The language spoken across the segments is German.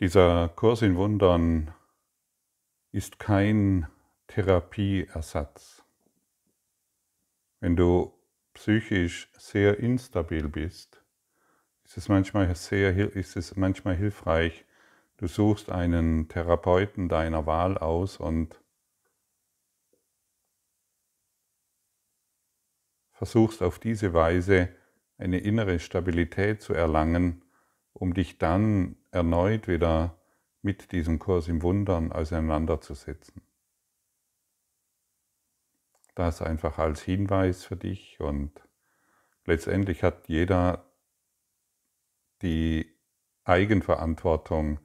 Dieser Kurs in Wundern ist kein Therapieersatz. Wenn du psychisch sehr instabil bist, ist es manchmal, sehr, ist es manchmal hilfreich, du suchst einen Therapeuten deiner Wahl aus und versuchst auf diese Weise eine innere Stabilität zu erlangen, um dich dann erneut wieder mit diesem Kurs im Wundern auseinanderzusetzen. Das einfach als Hinweis für dich und letztendlich hat jeder die Eigenverantwortung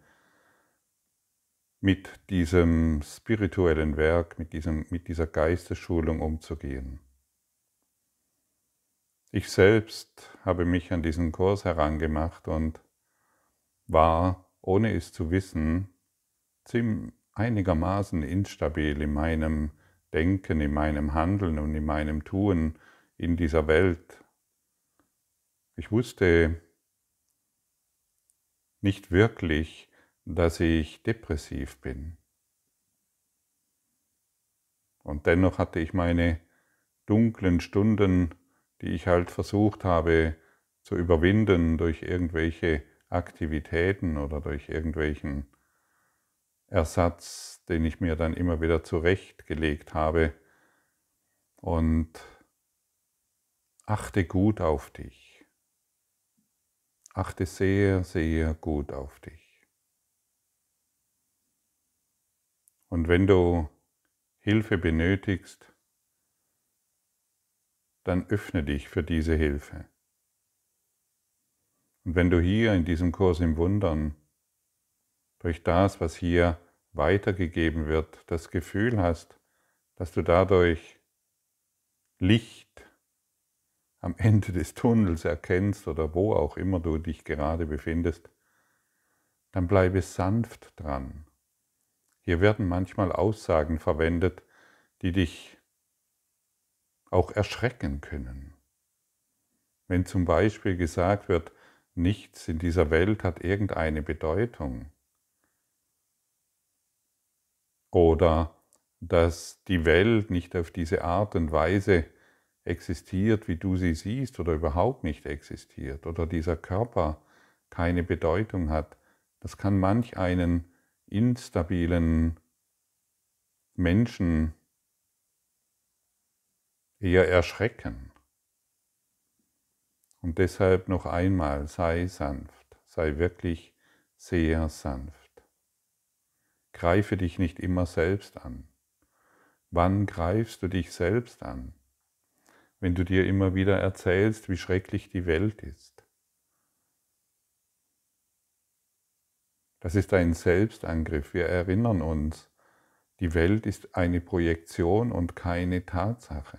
mit diesem spirituellen Werk, mit, diesem, mit dieser Geistesschulung umzugehen. Ich selbst habe mich an diesen Kurs herangemacht und war, ohne es zu wissen, ziemlich einigermaßen instabil in meinem Denken, in meinem Handeln und in meinem Tun in dieser Welt. Ich wusste nicht wirklich, dass ich depressiv bin. Und dennoch hatte ich meine dunklen Stunden, die ich halt versucht habe zu überwinden durch irgendwelche Aktivitäten oder durch irgendwelchen Ersatz, den ich mir dann immer wieder zurechtgelegt habe. Und achte gut auf dich. Achte sehr, sehr gut auf dich. Und wenn du Hilfe benötigst, dann öffne dich für diese Hilfe. Und wenn du hier in diesem Kurs im Wundern durch das, was hier weitergegeben wird, das Gefühl hast, dass du dadurch Licht am Ende des Tunnels erkennst oder wo auch immer du dich gerade befindest, dann bleibe sanft dran. Hier werden manchmal Aussagen verwendet, die dich auch erschrecken können. Wenn zum Beispiel gesagt wird, Nichts in dieser Welt hat irgendeine Bedeutung. Oder dass die Welt nicht auf diese Art und Weise existiert, wie du sie siehst, oder überhaupt nicht existiert, oder dieser Körper keine Bedeutung hat. Das kann manch einen instabilen Menschen eher erschrecken. Und deshalb noch einmal, sei sanft, sei wirklich sehr sanft. Greife dich nicht immer selbst an. Wann greifst du dich selbst an? Wenn du dir immer wieder erzählst, wie schrecklich die Welt ist. Das ist ein Selbstangriff. Wir erinnern uns, die Welt ist eine Projektion und keine Tatsache.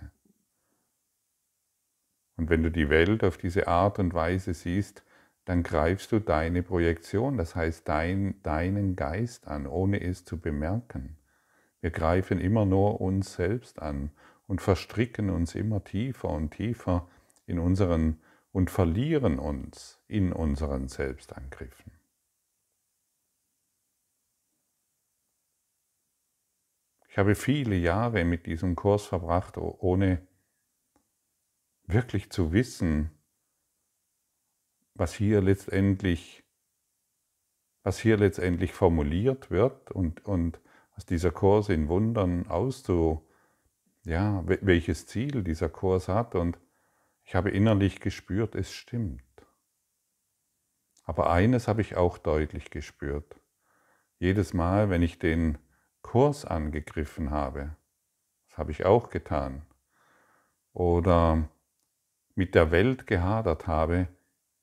Und wenn du die Welt auf diese Art und Weise siehst, dann greifst du deine Projektion, das heißt dein, deinen Geist an, ohne es zu bemerken. Wir greifen immer nur uns selbst an und verstricken uns immer tiefer und tiefer in unseren und verlieren uns in unseren Selbstangriffen. Ich habe viele Jahre mit diesem Kurs verbracht, ohne wirklich zu wissen, was hier letztendlich, was hier letztendlich formuliert wird und, und was dieser Kurs in Wundern auszu, ja, welches Ziel dieser Kurs hat. Und ich habe innerlich gespürt, es stimmt. Aber eines habe ich auch deutlich gespürt. Jedes Mal, wenn ich den Kurs angegriffen habe, das habe ich auch getan, oder mit der Welt gehadert habe,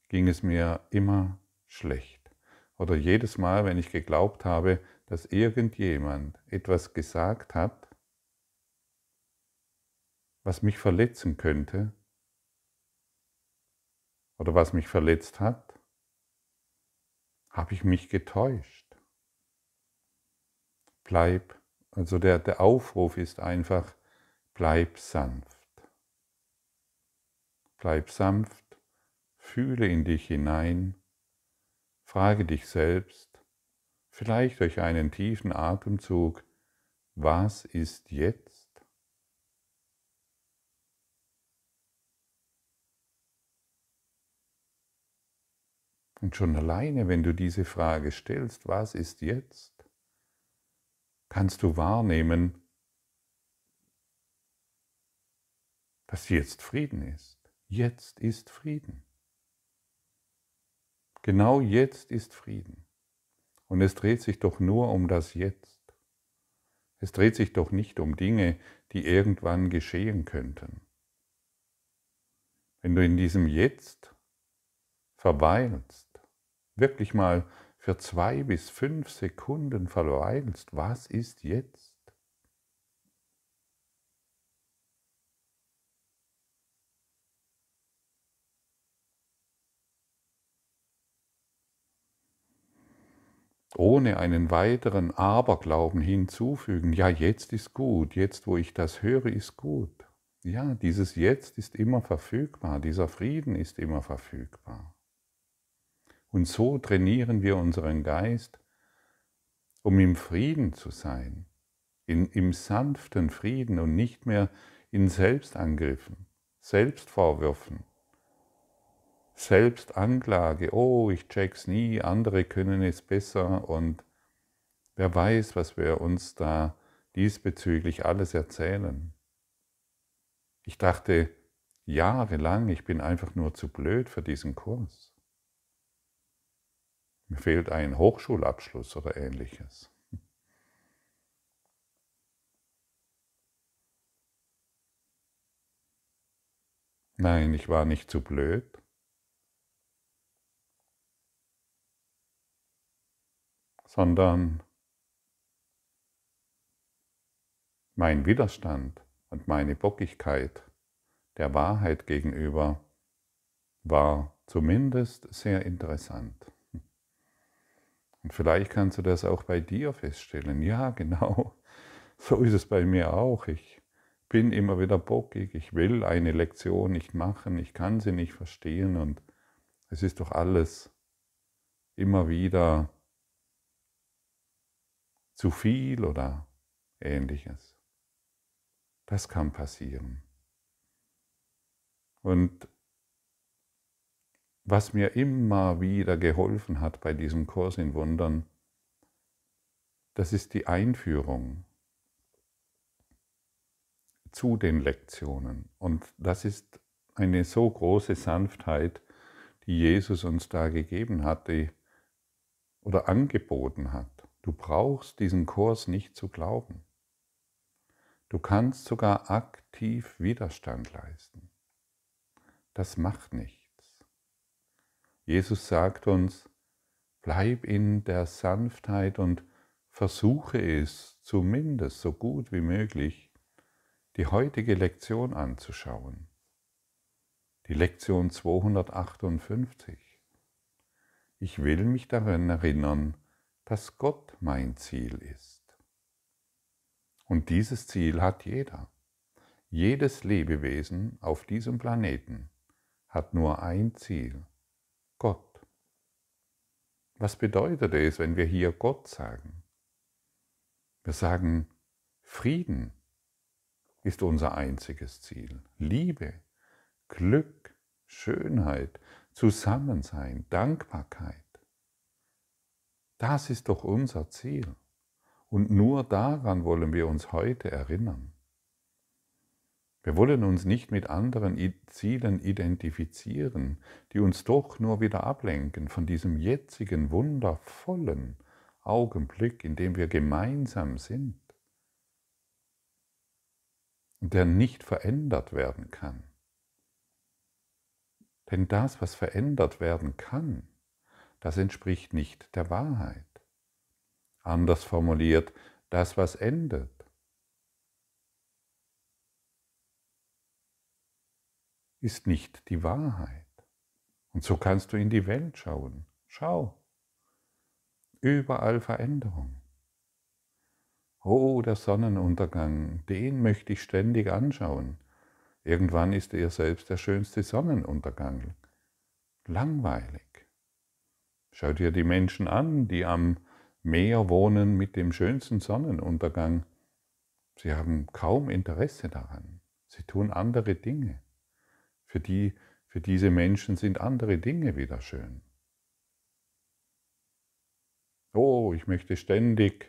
ging es mir immer schlecht. Oder jedes Mal, wenn ich geglaubt habe, dass irgendjemand etwas gesagt hat, was mich verletzen könnte oder was mich verletzt hat, habe ich mich getäuscht. Bleib, also der, der Aufruf ist einfach, bleib sanft. Bleib sanft, fühle in dich hinein, frage dich selbst, vielleicht durch einen tiefen Atemzug, was ist jetzt? Und schon alleine, wenn du diese Frage stellst, was ist jetzt, kannst du wahrnehmen, dass jetzt Frieden ist jetzt ist Frieden. Genau jetzt ist Frieden. Und es dreht sich doch nur um das Jetzt. Es dreht sich doch nicht um Dinge, die irgendwann geschehen könnten. Wenn du in diesem Jetzt verweilst, wirklich mal für zwei bis fünf Sekunden verweilst, was ist jetzt? ohne einen weiteren Aberglauben hinzufügen, ja, jetzt ist gut, jetzt wo ich das höre, ist gut. Ja, dieses Jetzt ist immer verfügbar, dieser Frieden ist immer verfügbar. Und so trainieren wir unseren Geist, um im Frieden zu sein, in, im sanften Frieden und nicht mehr in Selbstangriffen, Selbstvorwürfen. Selbstanklage, oh, ich check's nie, andere können es besser und wer weiß, was wir uns da diesbezüglich alles erzählen. Ich dachte jahrelang, ich bin einfach nur zu blöd für diesen Kurs. Mir fehlt ein Hochschulabschluss oder ähnliches. Nein, ich war nicht zu blöd. sondern mein Widerstand und meine Bockigkeit der Wahrheit gegenüber war zumindest sehr interessant. Und vielleicht kannst du das auch bei dir feststellen. Ja, genau, so ist es bei mir auch. Ich bin immer wieder bockig, ich will eine Lektion nicht machen, ich kann sie nicht verstehen und es ist doch alles immer wieder zu viel oder ähnliches. Das kann passieren. Und was mir immer wieder geholfen hat bei diesem Kurs in Wundern, das ist die Einführung zu den Lektionen. Und das ist eine so große Sanftheit, die Jesus uns da gegeben hat oder angeboten hat. Du brauchst diesen Kurs nicht zu glauben. Du kannst sogar aktiv Widerstand leisten. Das macht nichts. Jesus sagt uns, bleib in der Sanftheit und versuche es zumindest so gut wie möglich, die heutige Lektion anzuschauen. Die Lektion 258. Ich will mich daran erinnern, dass Gott mein Ziel ist. Und dieses Ziel hat jeder. Jedes Lebewesen auf diesem Planeten hat nur ein Ziel, Gott. Was bedeutet es, wenn wir hier Gott sagen? Wir sagen, Frieden ist unser einziges Ziel, Liebe, Glück, Schönheit, Zusammensein, Dankbarkeit. Das ist doch unser Ziel. Und nur daran wollen wir uns heute erinnern. Wir wollen uns nicht mit anderen Zielen identifizieren, die uns doch nur wieder ablenken von diesem jetzigen wundervollen Augenblick, in dem wir gemeinsam sind und der nicht verändert werden kann. Denn das, was verändert werden kann, das entspricht nicht der Wahrheit. Anders formuliert, das, was endet, ist nicht die Wahrheit. Und so kannst du in die Welt schauen. Schau. Überall Veränderung. Oh, der Sonnenuntergang, den möchte ich ständig anschauen. Irgendwann ist er selbst der schönste Sonnenuntergang. Langweilig. Schau dir die Menschen an, die am Meer wohnen mit dem schönsten Sonnenuntergang. Sie haben kaum Interesse daran. Sie tun andere Dinge. Für, die, für diese Menschen sind andere Dinge wieder schön. Oh, ich möchte ständig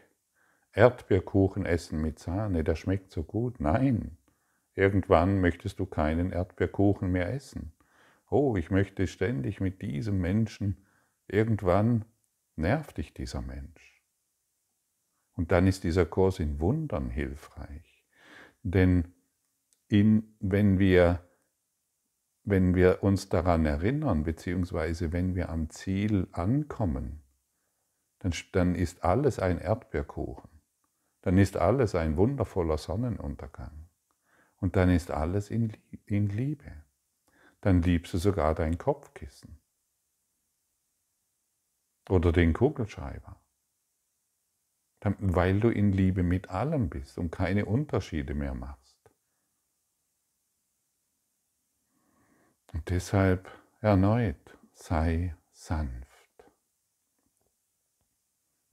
Erdbeerkuchen essen mit Sahne, der schmeckt so gut. Nein, irgendwann möchtest du keinen Erdbeerkuchen mehr essen. Oh, ich möchte ständig mit diesem Menschen Irgendwann nervt dich dieser Mensch. Und dann ist dieser Kurs in Wundern hilfreich. Denn in, wenn, wir, wenn wir uns daran erinnern, beziehungsweise wenn wir am Ziel ankommen, dann, dann ist alles ein Erdbeerkuchen. Dann ist alles ein wundervoller Sonnenuntergang. Und dann ist alles in, in Liebe. Dann liebst du sogar dein Kopfkissen oder den Kugelschreiber, weil du in Liebe mit allem bist und keine Unterschiede mehr machst. Und deshalb erneut, sei sanft.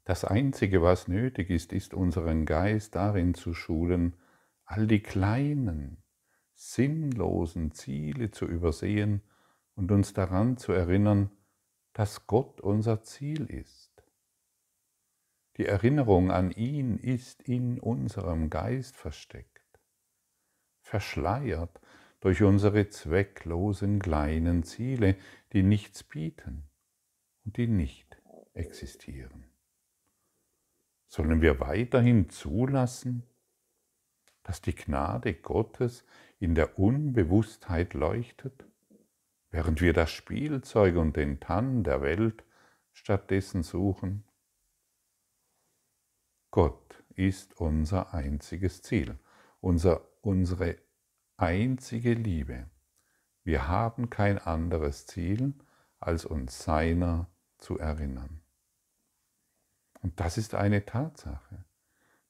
Das Einzige, was nötig ist, ist unseren Geist darin zu schulen, all die kleinen, sinnlosen Ziele zu übersehen und uns daran zu erinnern, dass Gott unser Ziel ist. Die Erinnerung an ihn ist in unserem Geist versteckt, verschleiert durch unsere zwecklosen kleinen Ziele, die nichts bieten und die nicht existieren. Sollen wir weiterhin zulassen, dass die Gnade Gottes in der Unbewusstheit leuchtet? während wir das Spielzeug und den Tann der Welt stattdessen suchen? Gott ist unser einziges Ziel, unser, unsere einzige Liebe. Wir haben kein anderes Ziel, als uns seiner zu erinnern. Und das ist eine Tatsache.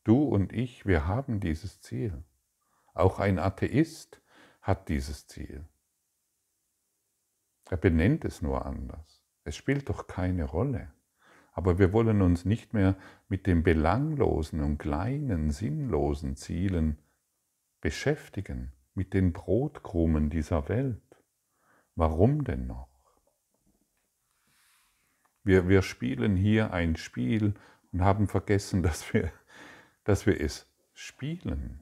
Du und ich, wir haben dieses Ziel. Auch ein Atheist hat dieses Ziel. Er benennt es nur anders. Es spielt doch keine Rolle. Aber wir wollen uns nicht mehr mit den belanglosen und kleinen, sinnlosen Zielen beschäftigen, mit den Brotkrumen dieser Welt. Warum denn noch? Wir, wir spielen hier ein Spiel und haben vergessen, dass wir, dass wir es spielen.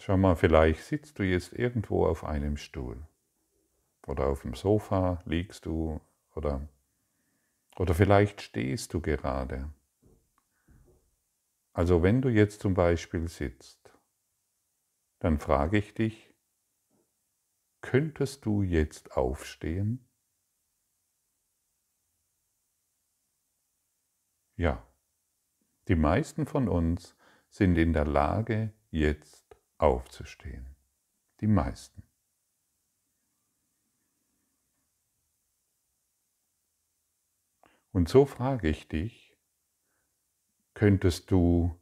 Schau mal, vielleicht sitzt du jetzt irgendwo auf einem Stuhl oder auf dem Sofa liegst du oder, oder vielleicht stehst du gerade. Also wenn du jetzt zum Beispiel sitzt, dann frage ich dich, könntest du jetzt aufstehen? Ja, die meisten von uns sind in der Lage, jetzt aufzustehen. Die meisten. Und so frage ich dich, könntest du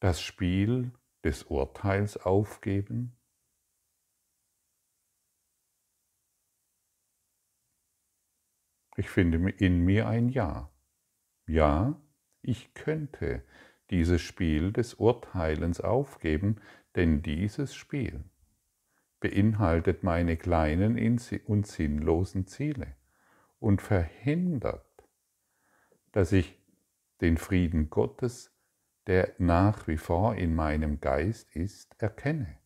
das Spiel des Urteils aufgeben? Ich finde in mir ein Ja. Ja, ich könnte dieses Spiel des Urteilens aufgeben, denn dieses Spiel beinhaltet meine kleinen und sinnlosen Ziele und verhindert, dass ich den Frieden Gottes, der nach wie vor in meinem Geist ist, erkenne.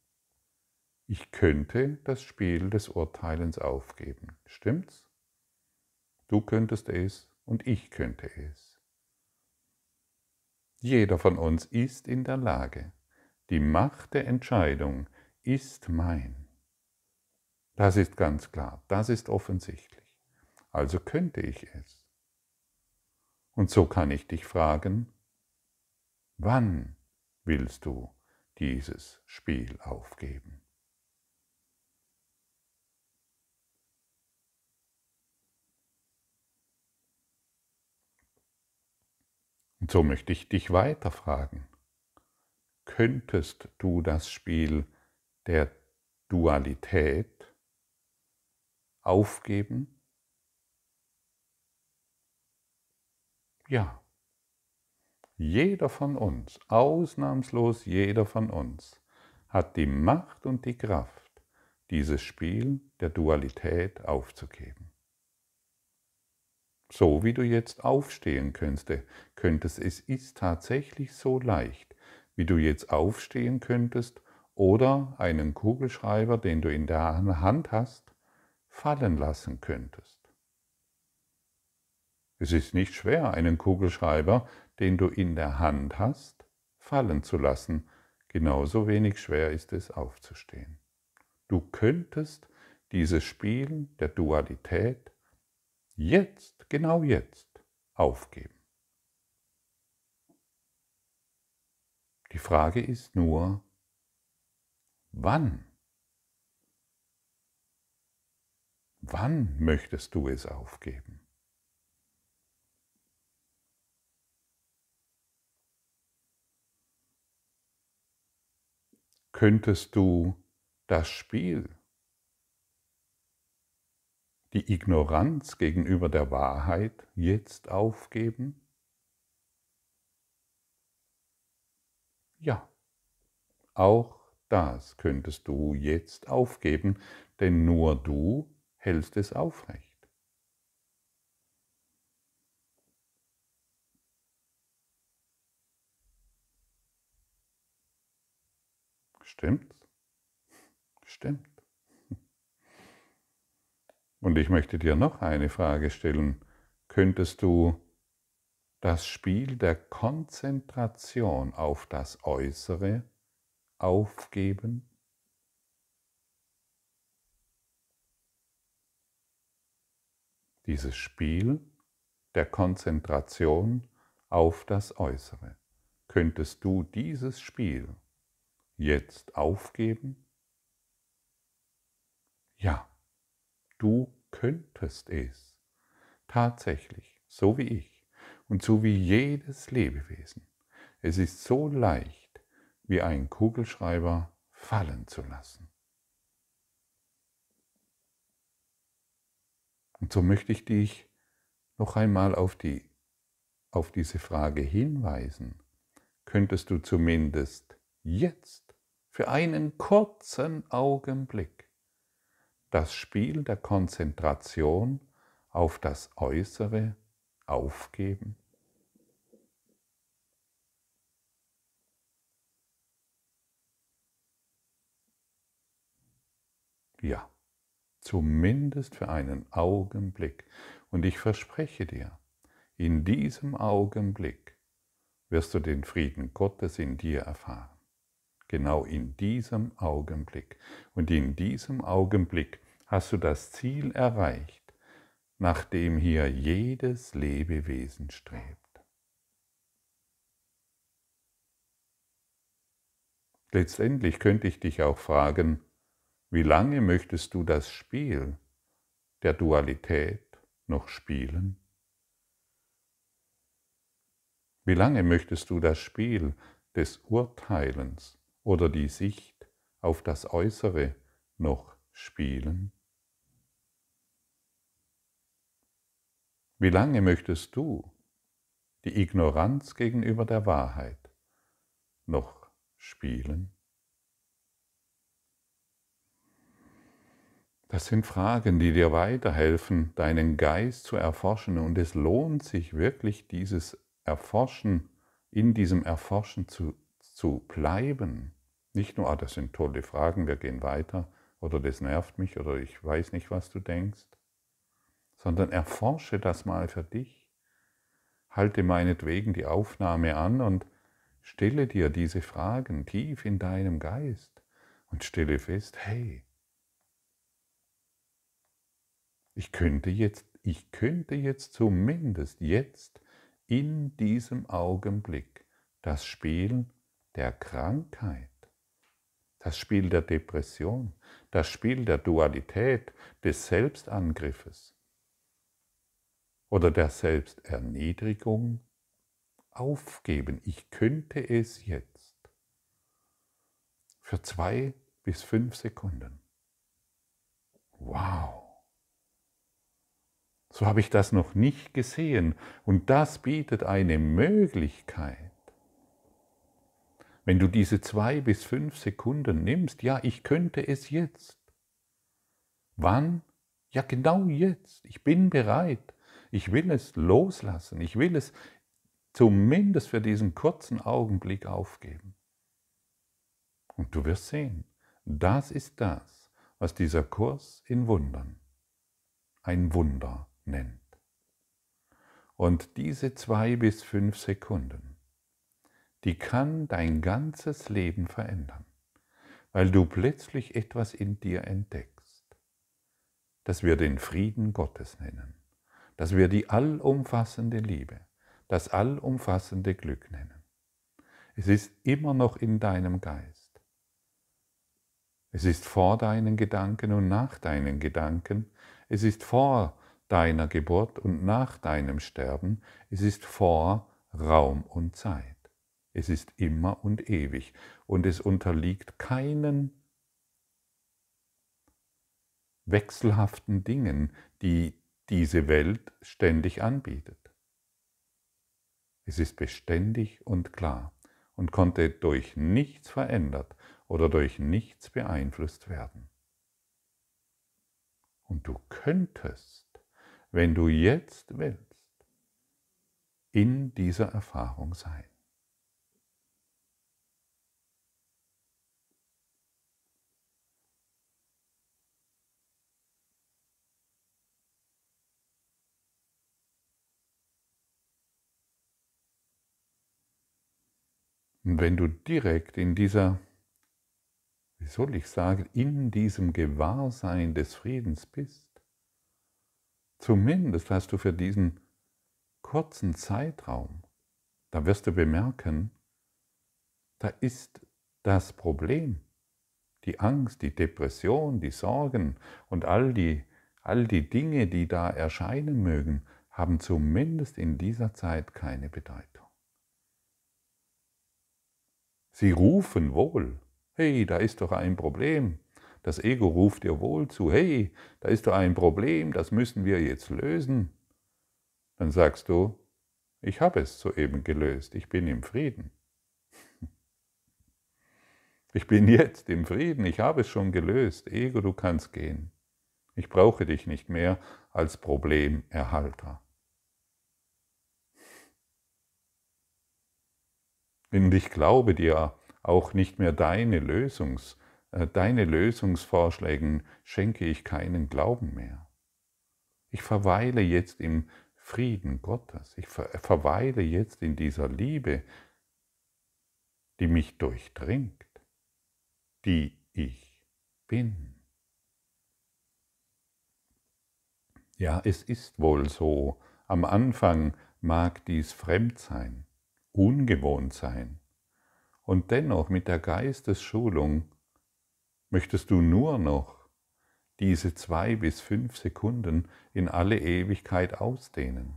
Ich könnte das Spiel des Urteilens aufgeben. Stimmt's? Du könntest es und ich könnte es. Jeder von uns ist in der Lage. Die Macht der Entscheidung ist mein. Das ist ganz klar, das ist offensichtlich. Also könnte ich es. Und so kann ich dich fragen, wann willst du dieses Spiel aufgeben? Und so möchte ich dich weiterfragen. Könntest du das Spiel der Dualität aufgeben? Ja. Jeder von uns, ausnahmslos jeder von uns, hat die Macht und die Kraft, dieses Spiel der Dualität aufzugeben. So wie du jetzt aufstehen könntest, es ist tatsächlich so leicht, wie du jetzt aufstehen könntest oder einen Kugelschreiber, den du in der Hand hast, fallen lassen könntest. Es ist nicht schwer, einen Kugelschreiber, den du in der Hand hast, fallen zu lassen. Genauso wenig schwer ist es aufzustehen. Du könntest dieses Spiel der Dualität jetzt genau jetzt, aufgeben. Die Frage ist nur, wann? Wann möchtest du es aufgeben? Könntest du das Spiel die Ignoranz gegenüber der Wahrheit jetzt aufgeben? Ja, auch das könntest du jetzt aufgeben, denn nur du hältst es aufrecht. Stimmt's? Stimmt. Und ich möchte dir noch eine Frage stellen. Könntest du das Spiel der Konzentration auf das Äußere aufgeben? Dieses Spiel der Konzentration auf das Äußere. Könntest du dieses Spiel jetzt aufgeben? Ja du könntest es. Tatsächlich, so wie ich und so wie jedes Lebewesen. Es ist so leicht, wie ein Kugelschreiber fallen zu lassen. Und so möchte ich dich noch einmal auf, die, auf diese Frage hinweisen. Könntest du zumindest jetzt für einen kurzen Augenblick das Spiel der Konzentration auf das Äußere aufgeben? Ja, zumindest für einen Augenblick. Und ich verspreche dir, in diesem Augenblick wirst du den Frieden Gottes in dir erfahren. Genau in diesem Augenblick. Und in diesem Augenblick hast du das Ziel erreicht, nach dem hier jedes Lebewesen strebt. Letztendlich könnte ich dich auch fragen, wie lange möchtest du das Spiel der Dualität noch spielen? Wie lange möchtest du das Spiel des Urteilens oder die Sicht auf das Äußere noch spielen? Wie lange möchtest du die Ignoranz gegenüber der Wahrheit noch spielen? Das sind Fragen, die dir weiterhelfen, deinen Geist zu erforschen. Und es lohnt sich wirklich, dieses Erforschen, in diesem Erforschen zu zu bleiben. Nicht nur, ah, das sind tolle Fragen, wir gehen weiter, oder das nervt mich, oder ich weiß nicht, was du denkst, sondern erforsche das mal für dich. Halte meinetwegen die Aufnahme an und stelle dir diese Fragen tief in deinem Geist und stelle fest, hey, ich könnte jetzt, ich könnte jetzt zumindest jetzt in diesem Augenblick das Spiel der Krankheit, das Spiel der Depression, das Spiel der Dualität, des Selbstangriffes oder der Selbsterniedrigung aufgeben. Ich könnte es jetzt. Für zwei bis fünf Sekunden. Wow. So habe ich das noch nicht gesehen. Und das bietet eine Möglichkeit wenn du diese zwei bis fünf Sekunden nimmst, ja, ich könnte es jetzt. Wann? Ja, genau jetzt. Ich bin bereit. Ich will es loslassen. Ich will es zumindest für diesen kurzen Augenblick aufgeben. Und du wirst sehen, das ist das, was dieser Kurs in Wundern ein Wunder nennt. Und diese zwei bis fünf Sekunden die kann dein ganzes Leben verändern, weil du plötzlich etwas in dir entdeckst, das wir den Frieden Gottes nennen, das wir die allumfassende Liebe, das allumfassende Glück nennen. Es ist immer noch in deinem Geist. Es ist vor deinen Gedanken und nach deinen Gedanken. Es ist vor deiner Geburt und nach deinem Sterben. Es ist vor Raum und Zeit. Es ist immer und ewig und es unterliegt keinen wechselhaften Dingen, die diese Welt ständig anbietet. Es ist beständig und klar und konnte durch nichts verändert oder durch nichts beeinflusst werden. Und du könntest, wenn du jetzt willst, in dieser Erfahrung sein. Und wenn du direkt in dieser, wie soll ich sagen, in diesem Gewahrsein des Friedens bist, zumindest hast du für diesen kurzen Zeitraum, da wirst du bemerken, da ist das Problem, die Angst, die Depression, die Sorgen und all die, all die Dinge, die da erscheinen mögen, haben zumindest in dieser Zeit keine Bedeutung. Sie rufen wohl. Hey, da ist doch ein Problem. Das Ego ruft dir wohl zu. Hey, da ist doch ein Problem, das müssen wir jetzt lösen. Dann sagst du, ich habe es soeben gelöst, ich bin im Frieden. Ich bin jetzt im Frieden, ich habe es schon gelöst. Ego, du kannst gehen. Ich brauche dich nicht mehr als Problemerhalter. Und ich glaube dir auch nicht mehr deine, Lösungs, äh, deine Lösungsvorschlägen schenke ich keinen Glauben mehr. Ich verweile jetzt im Frieden Gottes. Ich verweile jetzt in dieser Liebe, die mich durchdringt, die ich bin. Ja, es ist wohl so. Am Anfang mag dies fremd sein ungewohnt sein. Und dennoch mit der Geistesschulung möchtest du nur noch diese zwei bis fünf Sekunden in alle Ewigkeit ausdehnen.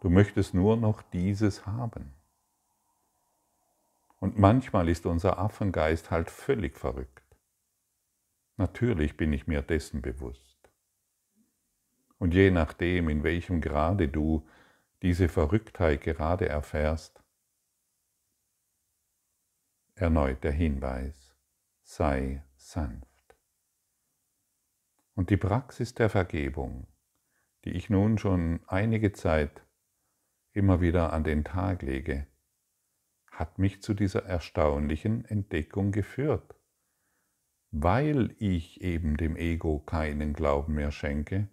Du möchtest nur noch dieses haben. Und manchmal ist unser Affengeist halt völlig verrückt. Natürlich bin ich mir dessen bewusst. Und je nachdem, in welchem Grade du diese Verrücktheit gerade erfährst, erneut der Hinweis, sei sanft. Und die Praxis der Vergebung, die ich nun schon einige Zeit immer wieder an den Tag lege, hat mich zu dieser erstaunlichen Entdeckung geführt. Weil ich eben dem Ego keinen Glauben mehr schenke,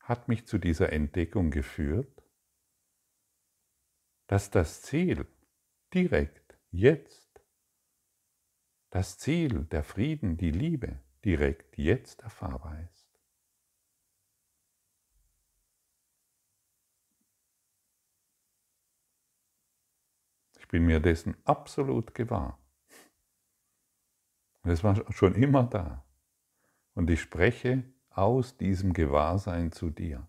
hat mich zu dieser Entdeckung geführt, dass das Ziel direkt jetzt, das Ziel der Frieden, die Liebe direkt jetzt erfahrbar ist. Ich bin mir dessen absolut gewahr. Das war schon immer da. Und ich spreche aus diesem Gewahrsein zu dir.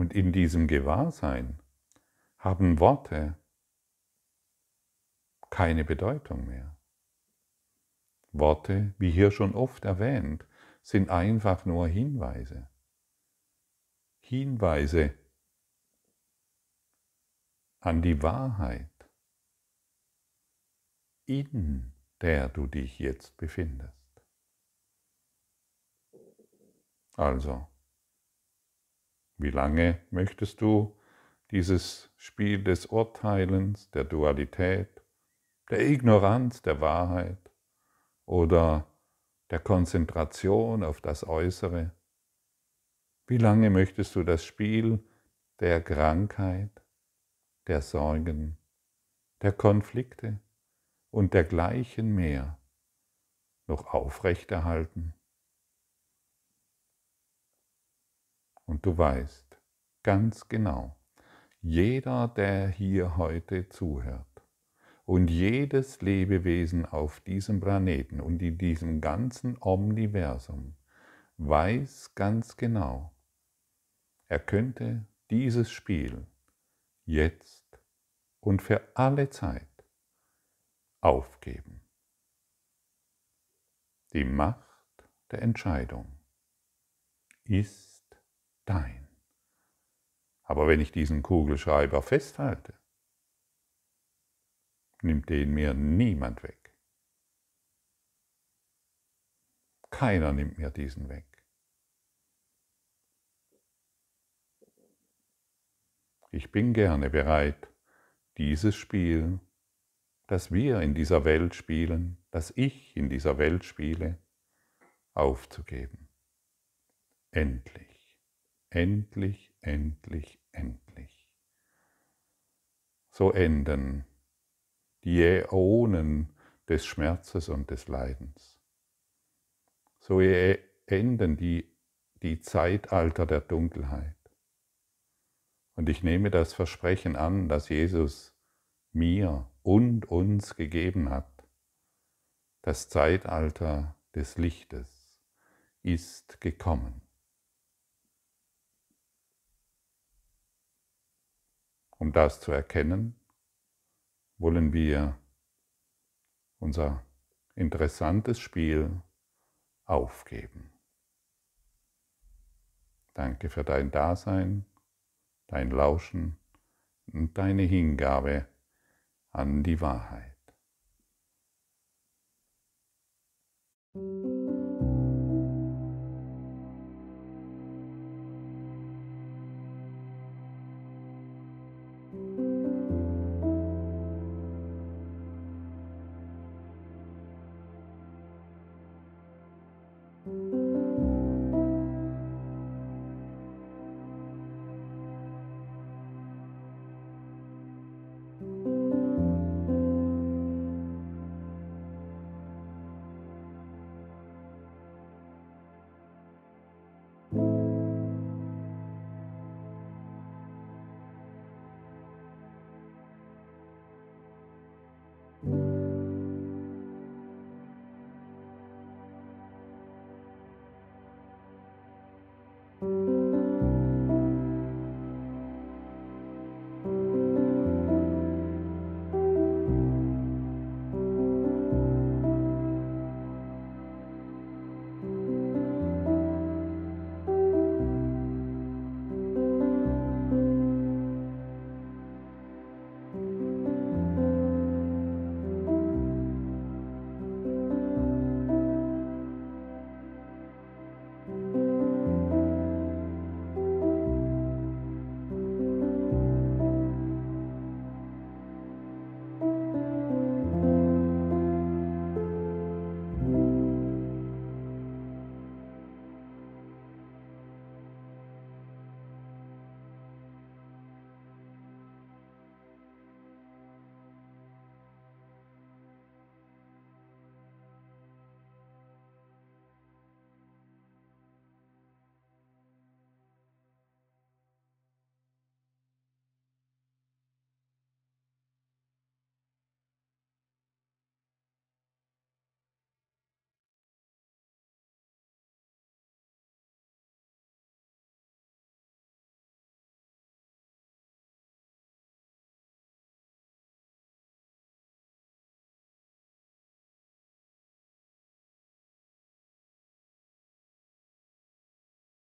und in diesem Gewahrsein haben Worte keine Bedeutung mehr. Worte, wie hier schon oft erwähnt, sind einfach nur Hinweise. Hinweise an die Wahrheit, in der du dich jetzt befindest. Also, wie lange möchtest du dieses Spiel des Urteilens, der Dualität, der Ignoranz der Wahrheit oder der Konzentration auf das Äußere? Wie lange möchtest du das Spiel der Krankheit, der Sorgen, der Konflikte und dergleichen mehr noch aufrechterhalten? Und du weißt ganz genau, jeder, der hier heute zuhört und jedes Lebewesen auf diesem Planeten und in diesem ganzen Omniversum weiß ganz genau, er könnte dieses Spiel jetzt und für alle Zeit aufgeben. Die Macht der Entscheidung ist dein. Aber wenn ich diesen Kugelschreiber festhalte, nimmt den mir niemand weg. Keiner nimmt mir diesen weg. Ich bin gerne bereit, dieses Spiel, das wir in dieser Welt spielen, das ich in dieser Welt spiele, aufzugeben. Endlich endlich, endlich, endlich. So enden die Äonen des Schmerzes und des Leidens. So e-, enden die, die Zeitalter der Dunkelheit. Und ich nehme das Versprechen an, das Jesus mir und uns gegeben hat. Das Zeitalter des Lichtes ist gekommen. Um das zu erkennen, wollen wir unser interessantes Spiel aufgeben. Danke für dein Dasein, dein Lauschen und deine Hingabe an die Wahrheit.